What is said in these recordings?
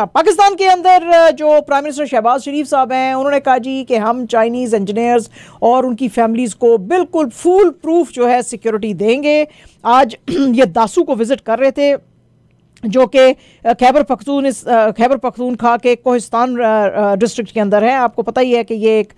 पाकिस्तान के अंदर जो प्राइम मिनिस्टर शहबाज शरीफ साहब हैं उन्होंने कहा जी कि हम चाइनीज़ इंजीनियर्स और उनकी फैमिलीज़ को बिल्कुल फुल प्रूफ जो है सिक्योरिटी देंगे आज ये दासू को विज़िट कर रहे थे जो कि खैबर पखतून इस खैबर खा के कोहिस्तान डिस्ट्रिक्ट के अंदर है आपको पता ही है कि ये एक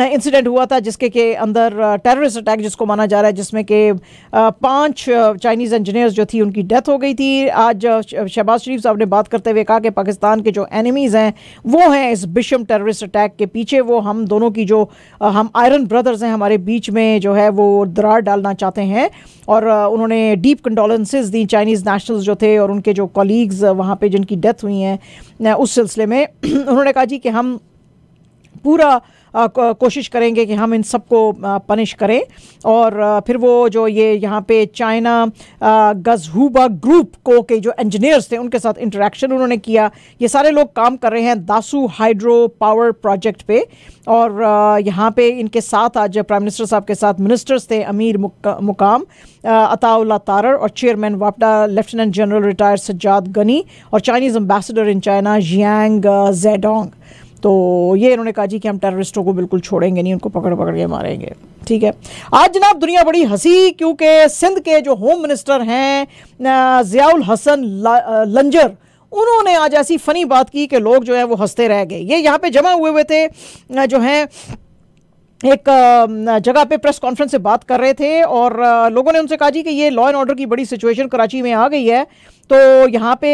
इंसिडेंट हुआ था जिसके के अंदर टेररिस्ट अटैक जिसको माना जा रहा है जिसमें कि पांच चाइनीज़ इंजीनियर्स जो थी उनकी डेथ हो गई थी आज शहबाज शरीफ साहब ने बात करते हुए कहा कि पाकिस्तान के जो एनिमीज़ हैं वो हैं इस बिशम टेररिस्ट अटैक के पीछे वो हम दोनों की जो हम आयरन ब्रदर्स हैं हमारे बीच में जो है वो दरार डालना चाहते हैं और उन्होंने डीप कंडोलेंसेज दी चाइनीज़ नेशनल्स जो थे और उनके जो कॉलीग्स वहाँ वहाँ पे जिनकी डेथ हुई हैं उस सिलसिले में उन्होंने कहा जी कि हम पूरा कोशिश करेंगे कि हम इन सबको पनिश करें और फिर वो जो ये यहाँ पे चाइना गजहूबा ग्रुप को के जो इंजीनियर्स थे उनके साथ इंटरेक्शन उन्होंने किया ये सारे लोग काम कर रहे हैं दासू हाइड्रो पावर प्रोजेक्ट पे और यहाँ पे इनके साथ आज प्राइम मिनिस्टर साहब के साथ मिनिस्टर्स थे अमीर मुकाम अताउल्ला तारर और चेयरमैन वापडा lieutenant general retired Sajjad Ghani और Chinese ambassador in China Jiang Zaidong तो ये इन्होंने कहा जी कि हम टेररिस्टों को बिल्कुल छोड़ेंगे नहीं उनको पकड़ पकड़ के मारेंगे ठीक है आज जनाब दुनिया बड़ी हंसी क्योंकि सिंध के जो होम मिनिस्टर हैं ज़ियाउल हसन लंजर उन्होंने आज ऐसी फ़नी बात की कि लोग जो है वो हंसते रह गए ये यहाँ पे जमा हुए हुए थे जो हैं एक जगह पे प्रेस कॉन्फ्रेंस से बात कर रहे थे और लोगों ने उनसे कहा जी कि ये लॉ एंड ऑर्डर की बड़ी सिचुएशन कराची में आ गई है तो यहाँ पे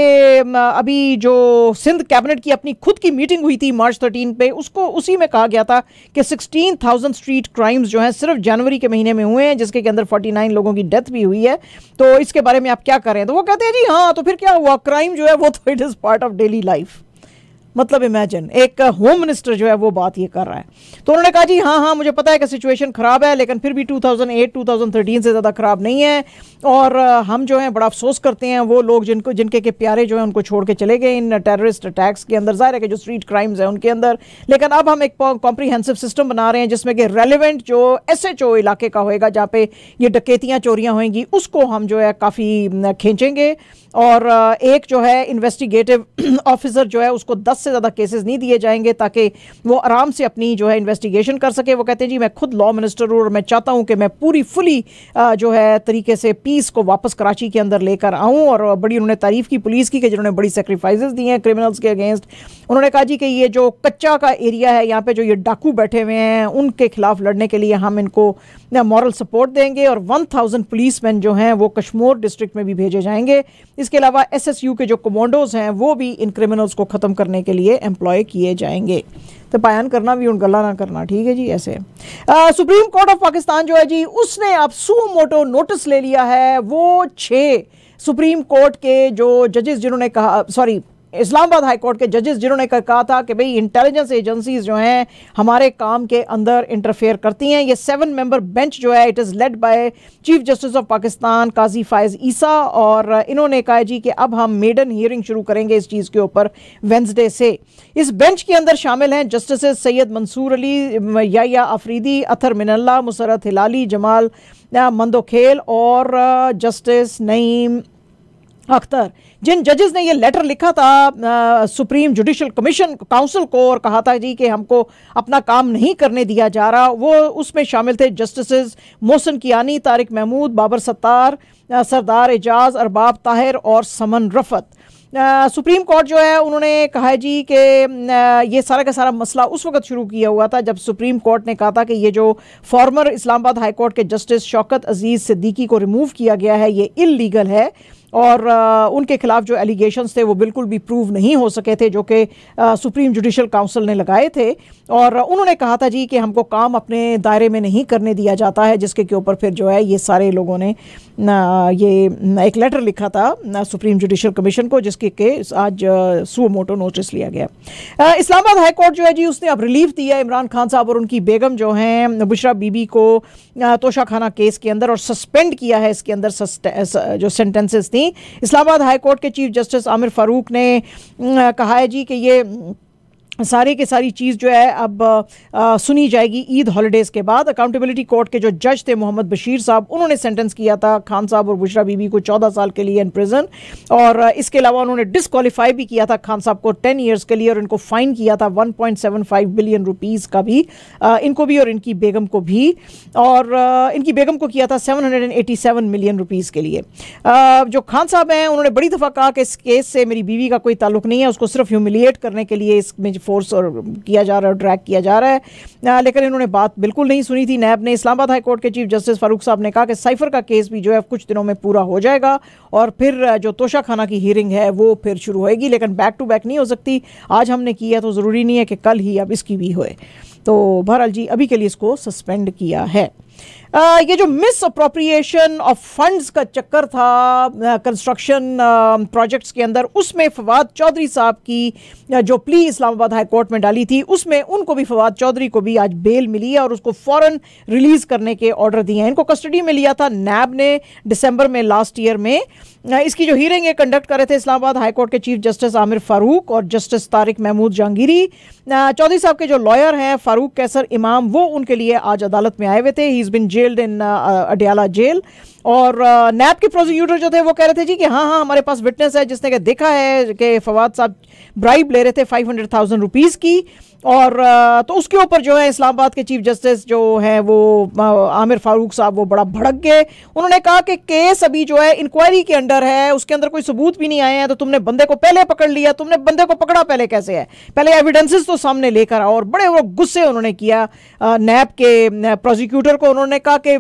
अभी जो सिंध कैबिनेट की अपनी खुद की मीटिंग हुई थी मार्च 13 पे उसको उसी में कहा गया था कि 16,000 स्ट्रीट क्राइम्स जो हैं सिर्फ जनवरी के महीने में हुए हैं जिसके के अंदर 49 लोगों की डेथ भी हुई है तो इसके बारे में आप क्या करें तो वो कहते हैं जी हाँ तो फिर क्या हुआ क्राइम जो है वो तो it is part of daily life मतलब इमेजिन एक होम मिनिस्टर जो है वो बात ये कर रहा है तो उन्होंने कहा जी हाँ हाँ मुझे पता है कि सिचुएशन ख़राब है लेकिन फिर भी 2008 2013 से ज़्यादा ख़राब नहीं है और हम जो हैं बड़ा अफसोस करते हैं वो लोग जिनको जिनके के प्यारे जो हैं उनको छोड़ के चले गए इन टेररिस्ट अटैक्स के अंदर ज़ाहिर है कि जो स्ट्रीट क्राइम्स हैं उनके अंदर लेकिन अब हम एक कॉम्प्रीहेंसिव सिस्टम बना रहे हैं जिसमें कि रेलिवेंट जो एस इलाके का होएगा जहाँ पे ये डकेतियाँ चोरियाँ होंगी उसको हम जो है काफ़ी खींचेंगे और एक जो है इन्वेस्टिगेटिव ऑफिसर जो है उसको 10 से ज़्यादा केसेस नहीं दिए जाएंगे ताकि वो आराम से अपनी जो है इन्वेस्टिगेशन कर सके वो कहते हैं जी मैं खुद लॉ मिनिस्टर हूँ और मैं चाहता हूँ कि मैं पूरी फुली जो है तरीके से पीस को वापस कराची के अंदर लेकर आऊँ और बड़ी उन्होंने तारीफ़ की पुलिस की कि जिन्होंने बड़ी सेक्रीफाइज दी हैं क्रिमिनल्स के अगेंस्ट उन्होंने कहा जी कि ये जो कच्चा का एरिया है यहाँ पर जो ये डाकू बैठे हुए हैं उनके खिलाफ लड़ने के लिए हम इनको मॉरल सपोर्ट देंगे और वन थाउजेंड पुलिस जो हैं वो कश्मीर डिस्ट्रिक्ट में भी भेजे जाएंगे इसके अलावा एसएसयू के जो कमांडोज हैं वो भी इन क्रिमिनल्स को ख़त्म करने के लिए एम्प्लॉय किए जाएंगे तो बयान करना भी उन गला ना करना ठीक है जी ऐसे आ, सुप्रीम कोर्ट ऑफ पाकिस्तान जो है जी उसने अब सू मोटो नोटिस ले लिया है वो छः सुप्रीम कोर्ट के जो जजेस जिन्होंने कहा सॉरी इस्लामाबाद हाईकोर्ट के जजेस जिन्होंने कहा था कि भाई इंटेलिजेंस एजेंसीज जो हैं हमारे काम के अंदर इंटरफेयर करती हैं ये सेवन मेंबर बेंच जो है it is led by chief justice of Pakistan Qazi Faez Isa और इन्होंने कहा जी कि अब हम मेडन हियरिंग शुरू करेंगे इस चीज़ के ऊपर वेंसडे से इस बेंच के अंदर शामिल हैं जस्टिस सैयद मंसूर अली या आफरीदी अथर मिनल्ला मुसरत हिलाली जमाल मंदोखेल और जस्टिस नईम अख्तर जिन जजेस ने ये लेटर लिखा था आ, सुप्रीम जुडिशल कमीशन काउंसिल को और कहा था जी कि हमको अपना काम नहीं करने दिया जा रहा वो उसमें शामिल थे जस्टिस मोहसन कियानी तारिक महमूद बाबर सत्तार सरदार एजाज अरबाब ताहिर और समन रफत आ, सुप्रीम कोर्ट जो है उन्होंने कहा है जी कि ये सारा का सारा मसला उस वक्त शुरू किया हुआ था जब सुप्रीम कोर्ट ने कहा था कि ये जो फॉर्मर इस्लामाबाद हाई कोर्ट के जस्टिस शौकत अजीज़ सिद्दीकी को रिमूव किया गया है ये इलीगल है और आ, उनके खिलाफ जो एलिगेशंस थे वो बिल्कुल भी प्रूव नहीं हो सके थे जो कि सुप्रीम जुडिशल काउंसिल ने लगाए थे और उन्होंने कहा था जी कि हमको काम अपने दायरे में नहीं करने दिया जाता है जिसके के ऊपर फिर जो है ये सारे लोगों ने आ, ये एक लेटर लिखा था सुप्रीम जुडिशल कमीशन को जिसके के आज सू मोटो नोटिस लिया गया इस्लामाबाद हाईकोर्ट जो है जी उसने अब रिलीफ दिया इमरान खान साहब और उनकी बेगम जो हैं बुशरा बीबी को तोशाखाना केस के अंदर और सस्पेंड किया है इसके अंदर जो सेंटेंसेस थी नहीं इस्लामाबाद हाईकोर्ट के चीफ जस्टिस आमिर फारूक ने कहा है जी कि ये सारे के सारी चीज़ जो है अब आ, सुनी जाएगी ईद हॉलीडेज़ के बाद अकाउंटेबिलिटी कोर्ट के जो जज थे मोहम्मद बशीर साहब उन्होंने सेंटेंस किया था खान साहब और बुशरा बीबी को चौदह साल के लिए इन प्रिजन और इसके अलावा उन्होंने डिसक्वालीफाई भी किया था खान साहब को टेन ईयर्स के लिए और इनको फ़ाइन किया था one point seven five billion rupees का भी आ, इनको भी और इनकी बेगम को भी और आ, इनकी बेगम को किया था seven hundred and eighty seven million rupees के लिए जो खान साहब हैं उन्होंने बड़ी दफ़ा कहा कि इस केस से मेरी बीवी का कोई ताल्लुक नहीं है उसको सिर्फ ह्यूमिलिएट करने के लिए इसमें फोर्स और किया जा रहा है ट्रैक किया जा रहा है लेकिन इन्होंने बात बिल्कुल नहीं सुनी थी नैब ने इस्लामाबाद हाईकोर्ट के चीफ जस्टिस फारूक साहब ने कहा कि साइफर का केस भी जो है कुछ दिनों में पूरा हो जाएगा और फिर जो तोशा खाना की हियरिंग है वो फिर शुरू होएगी लेकिन बैक टू बैक नहीं हो सकती आज हमने की है तो ज़रूरी नहीं है कि कल ही अब इसकी भी होए तो बहरहाल जी अभी के लिए इसको सस्पेंड किया है आ, ये जो मिस अप्रोप्रिएशन ऑफ फंड्स का चक्कर था कंस्ट्रक्शन प्रोजेक्ट्स के अंदर उसमें फवाद चौधरी साहब की जो प्ली इस्लामाबाद हाई कोर्ट में डाली थी उसमें उनको भी फवाद चौधरी को भी आज बेल मिली है और उसको फ़ौरन रिलीज़ करने के ऑर्डर दिए हैं इनको कस्टडी में लिया था नैब ने दिसंबर में लास्ट ईयर में इसकी जो हियरिंग ये कंडक्ट कर रहे थे इस्लामाबाद हाईकोर्ट के चीफ जस्टिस आमिर फारूक और जस्टिस तारिक महमूद जहांगीरी चौधरी साहब के जो लॉयर हैं फारूक कैसर इमाम वो उनके लिए आज अदालत में आए हुए थे he is been jailed in Adiala jail और uh, नैब के प्रोसिक्यूटर जो थे वो कह रहे थे जी कि हाँ हाँ हमारे पास विटनेस है जिसने कहा देखा है कि फवाद साहब ब्राइब ले रहे थे फाइव हंड्रेड थाउजेंड रुपीज़ की और तो उसके ऊपर जो है इस्लामाबाद के चीफ जस्टिस जो हैं वो आमिर फारूक साहब वो बड़ा भड़क गए उन्होंने कहा कि केस अभी जो है इंक्वायरी के अंडर है उसके अंदर कोई सबूत भी नहीं आए हैं तो तुमने बंदे को पहले पकड़ लिया तुमने बंदे को पकड़ा पहले कैसे है पहले एविडेंसेस तो सामने लेकर आओ और बड़े वो गुस्से उन्होंने किया नैब के प्रोसिक्यूटर को उन्होंने कहा कि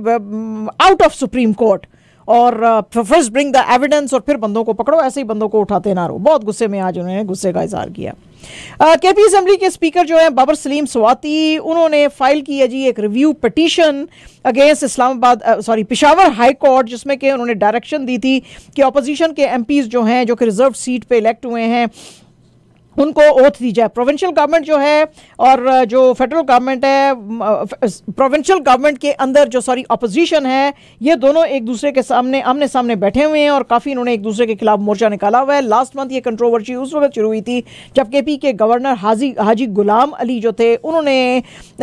आउट ऑफ सुप्रीम कोर्ट और फर्स्ट ब्रिंग द एविडेंस और फिर बंदों को पकड़ो ऐसे ही बंदों को उठाते ना रहो बहुत गुस्से में आज उन्होंने गुस्से का इजहार किया के पी असम्बली के स्पीकर जो है बाबर सलीम स्वाति उन्होंने फाइल की है जी एक review petition against Islamabad sorry Peshawar high court जिसमें कि उन्होंने डायरेक्शन दी थी कि अपोजिशन के एम जो हैं जो कि रिजर्व सीट पर इलेक्ट हुए हैं उनको ओथ दी जाए प्रोविंशियल गवर्नमेंट जो है और जो फेडरल गवर्नमेंट है प्रोविंशियल गवर्नमेंट के अंदर जो सॉरी अपोजिशन है ये दोनों एक दूसरे के सामने आमने सामने बैठे हुए हैं और काफ़ी इन्होंने एक दूसरे के खिलाफ मोर्चा निकाला हुआ है लास्ट मंथ ये कंट्रोवर्सी उस वक्त शुरू हुई थी जब के पी के गवर्नर हाजी हाजी गुलाम अली जो थे उन्होंने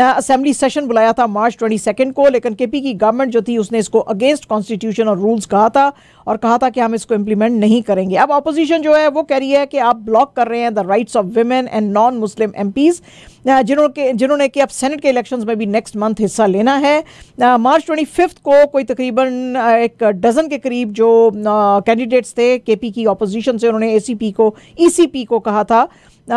असम्बली सेशन बुलाया था मार्च ट्वेंटी को लेकिन के पी की गवर्नमेंट जो थी उसने इसको अगेंस्ट कॉन्स्टिट्यूशन और रूल्स कहा था और कहा था कि हम इसको इम्प्लीमेंट नहीं करेंगे अब अपोजिशन जो है वो कह रही है कि आप ब्लॉक कर रहे हैं the rights of women and non Muslim MPs जिन्होंने जिन्होंने कि अब सेनेट के इलेक्शंस में भी नेक्स्ट मंथ हिस्सा लेना है मार्च ट्वेंटी फिफ्थ को कोई तकरीबन एक डजन के करीब जो कैंडिडेट्स थे के पी की अपोजिशन से उन्होंने ए को ई e को कहा था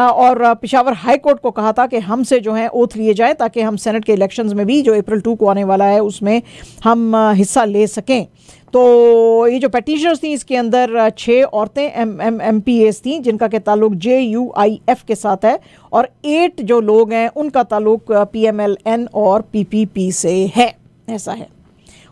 और पिशावर हाई कोर्ट को कहा था कि हमसे जो है ओथ लिए जाए ताकि हम सेनेट के इलेक्शंस में भी जो अप्रैल टू को आने वाला है उसमें हम हिस्सा ले सकें तो ये जो पटिशनर्स थी इसके अंदर छः औरतें M M MPs थी जिनका के ताल्लुक जे यू आई एफ़ के साथ है और एट जो लोग हैं उनका ताल्लुक पी एम एल एन और पी पी पी से है ऐसा है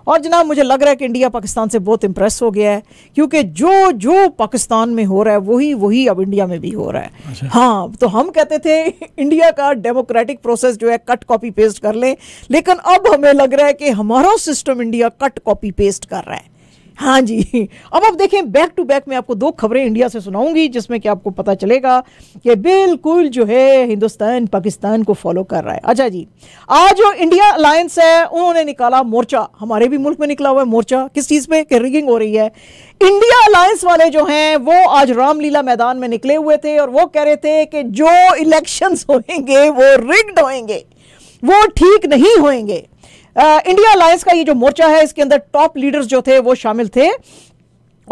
और जनाब मुझे लग रहा है कि इंडिया पाकिस्तान से बहुत इंप्रेस हो गया है क्योंकि जो जो पाकिस्तान में हो रहा है वही वही अब इंडिया में भी हो रहा है अच्छा। हाँ तो हम कहते थे इंडिया का डेमोक्रेटिक प्रोसेस जो है कट कॉपी पेस्ट कर लें लेकिन अब हमें लग रहा है कि हमारा system India cut copy paste कर रहा है हाँ जी अब आप देखें बैक टू बैक में आपको दो खबरें इंडिया से सुनाऊंगी जिसमें कि आपको पता चलेगा कि बिल्कुल जो है हिंदुस्तान पाकिस्तान को फॉलो कर रहा है अच्छा जी आज जो इंडिया अलायंस है उन्होंने निकाला मोर्चा हमारे भी मुल्क में निकला हुआ है मोर्चा किस चीज़ पे कि रिगिंग हो रही है इंडिया अलायंस वाले जो हैं वो आज रामलीला मैदान में निकले हुए थे और वो कह रहे थे कि जो इलेक्शंस होंगे वो रिग्ड होंगे वो ठीक नहीं होंगे इंडिया अलायंस का ये जो मोर्चा है इसके अंदर टॉप लीडर्स जो थे वो शामिल थे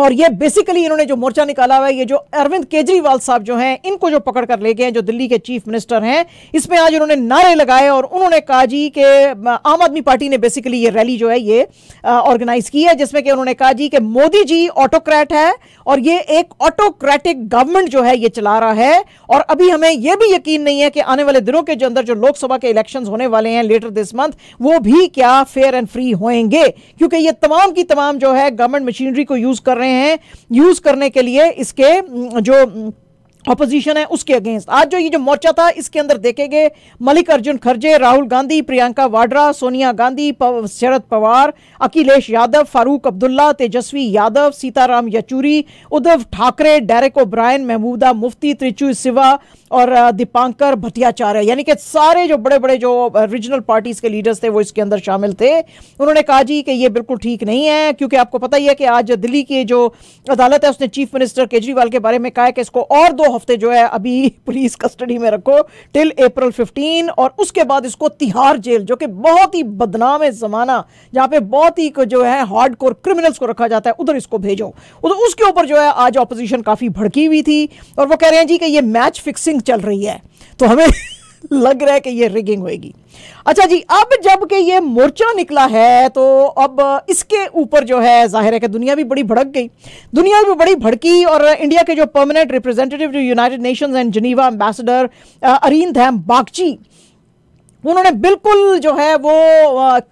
और ये बेसिकली इन्होंने जो मोर्चा निकाला हुआ है ये जो अरविंद केजरीवाल साहब जो हैं इनको जो पकड़ कर ले गए हैं जो दिल्ली के चीफ मिनिस्टर हैं इसमें आज उन्होंने नारे लगाए और उन्होंने कहा जी कि आम आदमी पार्टी ने बेसिकली ये रैली जो है ये ऑर्गेनाइज की है जिसमें कि उन्होंने कहा जी कि मोदी जी ऑटोक्रैट है और ये एक ऑटोक्रेटिक गवर्नमेंट जो है ये चला रहा है और अभी हमें यह भी यकीन नहीं है कि आने वाले दिनों के जो अंदर जो लोकसभा के इलेक्शन होने वाले हैं लेटर दिस मंथ वो भी क्या फेयर एंड फ्री होंगे क्योंकि ये तमाम की तमाम जो है गवर्नमेंट मशीनरी को यूज कर रहे हैं रहे हैं यूज करने के लिए इसके जो अपोजिशन है उसके अगेंस्ट आज जो ये जो मोर्चा था इसके अंदर देखेंगे मलिक अर्जुन खरजे राहुल गांधी प्रियंका वाड्रा सोनिया गांधी शरद पवार अखिलेश यादव फारूक अब्दुल्ला तेजस्वी यादव सीताराम यचूरी उद्धव ठाकरे डेरेक ओब्रायन महमूदा मुफ्ती त्रिचू सिवा और दीपांकर भट्टियाचार्य यानी कि सारे जो बड़े बड़े जो रीजनल पार्टीज के लीडर्स थे वो इसके अंदर शामिल थे उन्होंने कहा जी कि ये बिल्कुल ठीक नहीं है क्योंकि आपको पता ही है कि आज दिल्ली की जो अदालत है उसने चीफ मिनिस्टर केजरीवाल के बारे में कहा है कि इसको और दो हफ्ते जो है अभी पुलिस कस्टडी में रखो टिल अप्रैल 15 और उसके बाद इसको तिहार जेल जो कि बहुत ही बदनाम है जमाना जहाँ पे बहुत ही जो है हार्ड कोर क्रिमिनल्स को रखा जाता है उधर इसको भेजो उधर उसके ऊपर जो है आज ऑपोजिशन काफ़ी भड़की हुई थी और वो कह रहे हैं जी कि ये मैच फिक्सिंग चल रही है तो हमें लग रहा है कि ये रिगिंग होएगी अच्छा जी अब जब कि ये मोर्चा निकला है तो अब इसके ऊपर जो है जाहिर है कि दुनिया भी बड़ी भड़क गई दुनिया भी बड़ी भड़की और इंडिया के जो परमानेंट रिप्रेजेंटेटिव जो United Nations and Geneva ambassador Arindam Bagchi उन्होंने बिल्कुल जो है वो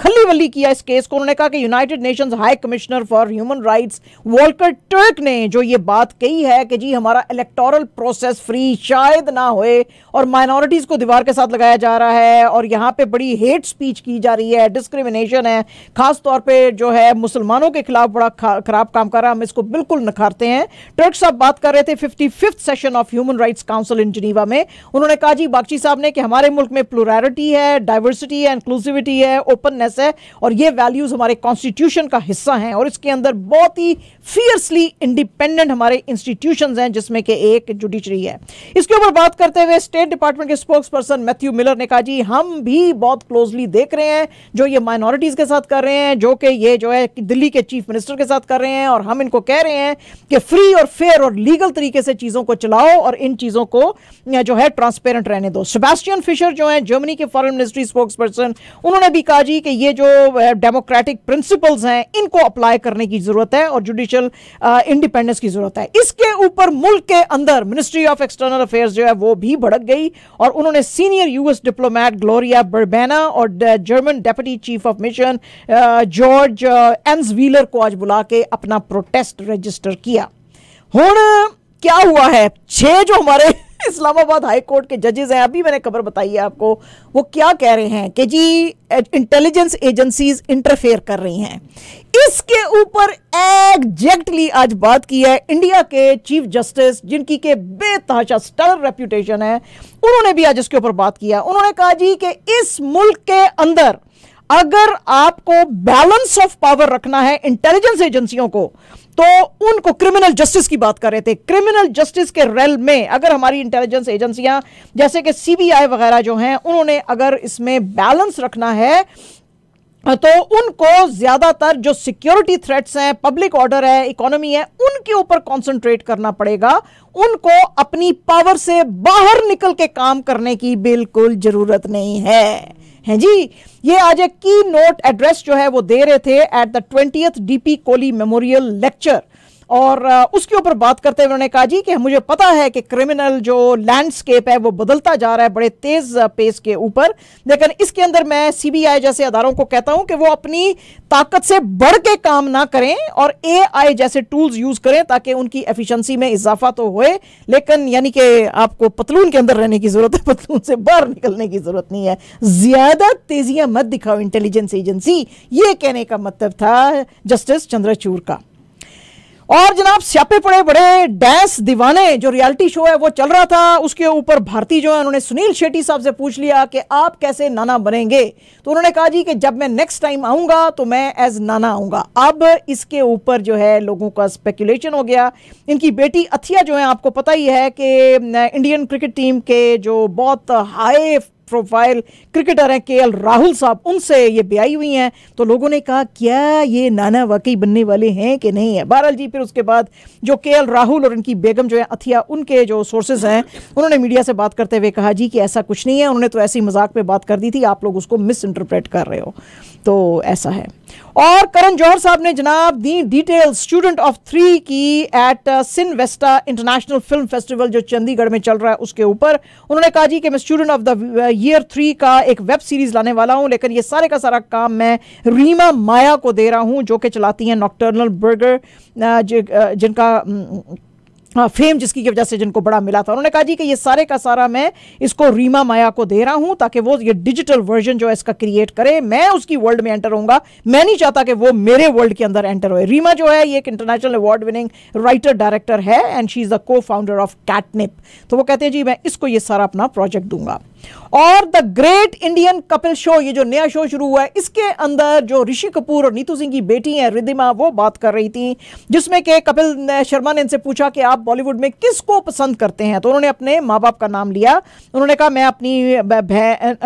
खली वली किया इस केस को उन्होंने कहा कि United Nations high commissioner for human rights Volker Turk ने जो ये बात कही है कि जी हमारा इलेक्टोरल प्रोसेस फ्री शायद ना होए और माइनॉरिटीज़ को दीवार के साथ लगाया जा रहा है और यहाँ पे बड़ी हेट स्पीच की जा रही है डिस्क्रिमिनेशन है खासतौर पर जो है मुसलमानों के खिलाफ बड़ा खराब काम कर रहा है हम इसको बिल्कुल नकारते हैं टर्क साहब बात कर रहे थे fifty session of human rights council in Geneva में उन्होंने कहा जी बागची साहब ने कि हमारे मुल्क में प्लोरिटी है है डाइवर्सिटी है इंक्लूसिविटी है ओपननेस है और ये वैल्यूज़ हमारे कॉन्स्टिट्यूशन का हिस्सा हैं और इसके अंदर बहुत ही फियर्सली इंडिपेंडेंट हमारे इंस्टीट्यूशन हैं जिसमें कि एक जुडिशरी है इसके ऊपर बात करते हुए स्टेट डिपार्टमेंट के स्पोक्स पर्सन मैथ्यू मिलर ने कहा जी हम भी बहुत क्लोजली देख रहे हैं जो ये माइनॉरिटीज़ के साथ कर रहे हैं जो कि ये जो है दिल्ली के चीफ मिनिस्टर के साथ कर रहे हैं और हम इनको कह रहे हैं कि फ्री और फेयर और लीगल तरीके से चीज़ों को चलाओ और इन चीज़ों को जो है ट्रांसपेरेंट रहने दो सेबेस्टियन फिशर जो है जर्मनी के foreign foreign ministry spokesperson उन्होंने भी कहा जी कि ये जो डेमोक्रेटिक प्रिंसिपल्स हैं इनको अप्लाई करने की ज़रूरत है और जुडिशल इंडिपेंडेंस की ज़रूरत है इसके ऊपर मुल्क के अंदर मिनिस्ट्री ऑफ एक्सटर्नल अफेयर्स जो है वो भी भड़क गई और उन्होंने senior US diplomat Gloria Berbena और German deputy chief of mission Georg Enzweiler आज बुला के अपना प्रोटेस्ट रजिस्टर किया हूँ क्या हुआ है छह जो हमारे इस्लामाबाद हाई कोर्ट के जजेज हैं अभी मैंने खबर बताई है आपको वो क्या कह रहे हैं कि जी इंटेलिजेंस एजेंसीज इंटरफेयर कर रही हैं इसके ऊपर एग्जैक्टली आज बात की है इंडिया के चीफ जस्टिस जिनकी के बेतहाशा स्टर रेप्यूटेशन है उन्होंने भी आज इसके ऊपर बात किया उन्होंने कहा जी कि इस मुल्क के अंदर अगर आपको बैलेंस ऑफ पावर रखना है इंटेलिजेंस एजेंसियों को तो उनको क्रिमिनल जस्टिस की बात कर रहे थे क्रिमिनल जस्टिस के रेल में अगर हमारी इंटेलिजेंस एजेंसियां जैसे कि सीबीआई वगैरह जो हैं उन्होंने अगर इसमें बैलेंस रखना है तो उनको ज्यादातर जो सिक्योरिटी थ्रेट्स हैं पब्लिक ऑर्डर है इकोनॉमी है उनके ऊपर कंसंट्रेट करना पड़ेगा उनको अपनी पावर से बाहर निकल के काम करने की बिल्कुल जरूरत नहीं है हैं जी ये आज एक की नोट एड्रेस जो है वो दे रहे थे at the twenty DP Kohli memorial lecture और उसके ऊपर बात करते हुए उन्होंने कहा जी कि मुझे पता है कि क्रिमिनल जो लैंडस्केप है वो बदलता जा रहा है बड़े तेज पेस के ऊपर लेकिन इसके अंदर मैं सीबीआई जैसे अदारों को कहता हूं कि वो अपनी ताकत से बढ़ के काम ना करें और एआई जैसे टूल्स यूज करें ताकि उनकी एफिशिएंसी में इजाफा तो हो लेकिन यानी कि आपको पतलून के अंदर रहने की जरूरत है पतलून से बाहर निकलने की जरूरत नहीं है ज्यादा तेजियां मत दिखाओ इंटेलिजेंस एजेंसी ये कहने का मतलब था जस्टिस चंद्रचूर का और जनाब स्यापे पड़े बड़े डैश दीवाने जो रियलिटी शो है वो चल रहा था उसके ऊपर भारती जो है उन्होंने सुनील शेट्टी साहब से पूछ लिया कि आप कैसे नाना बनेंगे तो उन्होंने कहा जी कि जब मैं नेक्स्ट टाइम आऊंगा तो मैं एज नाना आऊंगा अब इसके ऊपर जो है लोगों का स्पेकुलेशन हो गया इनकी बेटी अथिया जो है आपको पता ही है कि इंडियन क्रिकेट टीम के जो बहुत हाई प्रोफाइल क्रिकेटर हैं के राहुल साहब उनसे ये ब्याई हुई हैं तो लोगों ने कहा क्या ये नाना वाकई बनने वाले हैं कि नहीं है बहरहाल जी फिर उसके बाद जो के राहुल और उनकी बेगम जो है अथिया उनके जो सोर्सेज हैं उन्होंने मीडिया से बात करते हुए कहा जी कि ऐसा कुछ नहीं है उन्होंने तो ऐसी मजाक पर बात कर दी थी आप लोग उसको मिस कर रहे हो तो ऐसा है और करण जौहर साहब ने जनाब the detail student of three की at Cinevesta international film festival जो चंडीगढ़ में चल रहा है उसके ऊपर उन्होंने कहा जी कि मैं student of the year three का एक वेब सीरीज लाने वाला हूं लेकिन ये सारे का सारा काम मैं रीमा माया को दे रहा हूं जो कि चलाती हैं नॉक्टर्नल बर्गर uh, uh, जिनका फेम हाँ, जिसकी की वजह से जिनको बड़ा मिला था उन्होंने कहा जी कि ये सारे का सारा मैं इसको रीमा माया को दे रहा हूं ताकि वो ये डिजिटल वर्जन जो है इसका क्रिएट करे मैं उसकी वर्ल्ड में एंटर होऊंगा मैं नहीं चाहता कि वो मेरे वर्ल्ड के अंदर एंटर हो रीमा जो है ये एक international award winning writer director है and she is the co founder of Catnip तो वो कहते हैं जी मैं इसको ये सारा अपना प्रोजेक्ट दूंगा और the great Indian Kapil show ये जो नया शो शुरू हुआ है इसके अंदर जो ऋषि कपूर और नीतू सिंह की बेटी हैं रिदिमा वो बात कर रही थी जिसमें के कपिल शर्मा ने इनसे पूछा कि आप बॉलीवुड में किसको पसंद करते हैं तो उन्होंने अपने माँ बाप का नाम लिया उन्होंने कहा मैं अपनी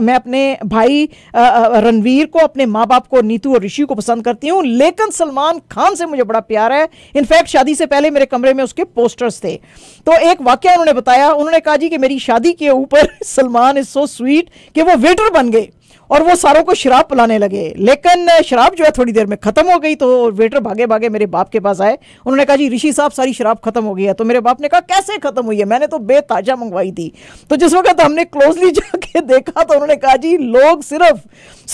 मैं अपने भाई रणवीर को अपने माँ बाप को नीतू और ऋषि को पसंद करती हूँ लेकिन सलमान खान से मुझे बड़ा प्यार है इनफैक्ट शादी से पहले मेरे कमरे में उसके पोस्टर्स थे तो एक वाक्य उन्होंने बताया उन्होंने कहा जी कि मेरी शादी के ऊपर सलमान इज सो स्वीट कि वो वेटर बन गए और वो सारों को शराब पिलाने लगे लेकिन शराब जो है थोड़ी देर में ख़त्म हो गई तो वेटर भागे भागे मेरे बाप के पास आए उन्होंने कहा जी ऋषि साहब सारी शराब ख़त्म हो गई है तो मेरे बाप ने कहा कैसे ख़त्म हुई है मैंने तो बेताजा मंगवाई थी तो जिस वक्त हमने क्लोजली जाके देखा तो उन्होंने कहा जी लोग सिर्फ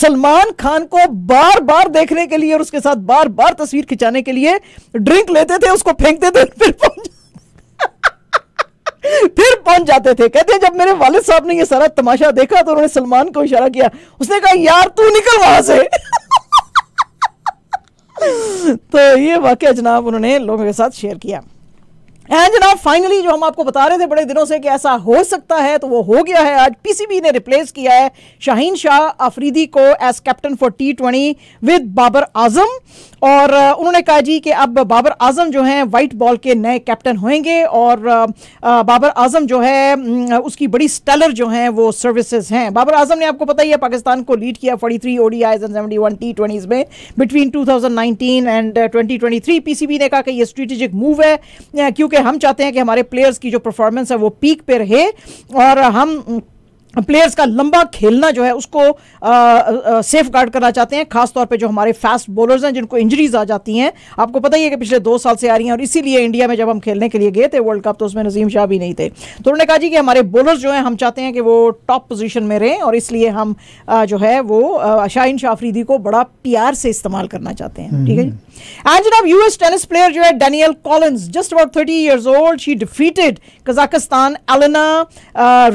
सलमान खान को बार बार देखने के लिए और उसके साथ बार बार तस्वीर खिंचाने के लिए ड्रिंक लेते थे उसको फेंकते थे फिर पहुंच फिर पहुंच जाते थे कहते हैं जब मेरे वालिद साहब ने ये सारा तमाशा देखा तो उन्होंने सलमान को इशारा किया उसने कहा यार तू निकल वहां से तो ये वाक्य जनाब उन्होंने लोगों के साथ शेयर किया एंड जनाब फाइनली जो हम आपको बता रहे थे बड़े दिनों से कि ऐसा हो सकता है तो वो हो गया है आज पीसीबी ने रिप्लेस किया है शाहीन शाह आफरीदी को as captain for T twenty with Babar Azam और उन्होंने कहा जी कि अब बाबर आजम जो हैं वाइट बॉल के नए कैप्टन होंगे और बाबर आजम जो है उसकी बड़ी स्टेलर जो हैं वो सर्विसेज हैं बाबर आजम ने आपको पता ही है पाकिस्तान को लीड किया 43 ओडीआईज एंड 71 टी ट्वेंटीज में बिटवीन 2019 एंड 2023 पीसीबी ने कहा कि ये स्ट्रेटेजिक मूव है क्योंकि हम चाहते हैं कि हमारे प्लेयर्स की जो परफॉर्मेंस है वो पीक पर रहे और हम प्लेयर्स का लंबा खेलना जो है उसको सेफ गार्ड करना चाहते हैं खासतौर पे जो हमारे फास्ट बॉलर्स हैं जिनको इंजरीज आ जाती हैं आपको पता ही है कि पिछले दो साल से आ रही हैं और इसीलिए इंडिया में जब हम खेलने के लिए गए थे वर्ल्ड कप तो उसमें नजीम शाह भी नहीं थे तो उन्होंने कहा जी कि हमारे बॉलर्स जो हैं हम चाहते हैं कि वो टॉप पोजिशन में रहें और इसलिए हम आ, जो है वो शाहिन आफरीदी को बड़ा प्यार से इस्तेमाल करना चाहते हैं ठीक है जी एंड हम्म। जनाब यूएस टेनिस प्लेयर जो है Danielle Collins just about thirty years old she defeated Kazakhstan Elena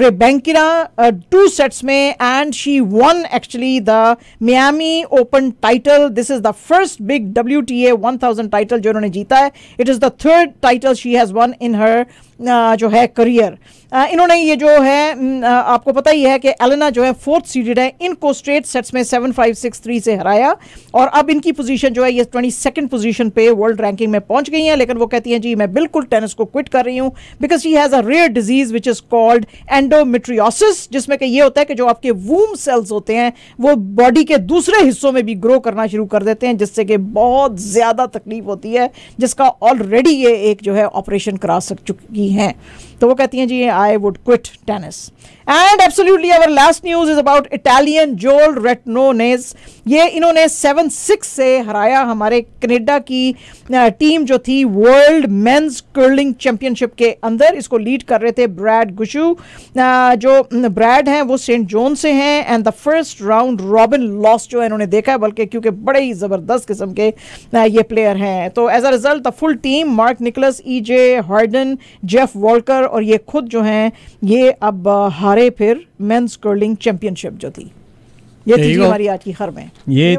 Rybakina two uh, sets में and she won actually the Miami open title this is the first big W T A one thousand title जो उन्होंने जीता है it is the third title she has won in her जो है career uh, इन्होंने ये जो है mm, uh, आपको पता ही है कि एलेना जो है फोर्थ सीडेड है इनको स्ट्रेट सेट्स में सेवन फाइव सिक्स थ्री से हराया और अब इनकी पोजीशन जो है ये ट्वेंटी सेकेंड पोजीशन पे वर्ल्ड रैंकिंग में पहुंच गई हैं लेकिन वो कहती हैं जी मैं बिल्कुल टेनिस को क्विट कर रही हूँ because she has a rare disease which is called endometriosis जिसमें कि ये होता है कि जो आपके वूम सेल्स होते हैं वो बॉडी के दूसरे हिस्सों में भी ग्रो करना शुरू कर देते हैं जिससे कि बहुत ज़्यादा तकलीफ होती है जिसका ऑलरेडी ये एक जो है ऑपरेशन करा सक चुकी हैं तो वो कहती हैं जी I would quit tennis and absolutely our last news is about Italian जोल रेटनोनेस ये इन्होंने सेवन सिक्स से हराया हमारे कनेडा की टीम जो थी वर्ल्ड मेंस कर्लिंग चैंपियनशिप के अंदर इसको लीड कर रहे थे ब्रैड गुशू जो ब्रैड हैं वो सेंट जोन से हैं and the first round robin loss जो है इन्होंने देखा है बल्कि क्योंकि बड़े ही ज़बरदस्त किस्म के ये प्लेयर हैं तो as a result the full team Mark Nicholas E J Harden Jeff Walker और ये खुद जो हैं ये अब हारे फिर मेंस कर्लिंग चैंपियनशिप जो थी ये थी हमारी आज की खबर में ये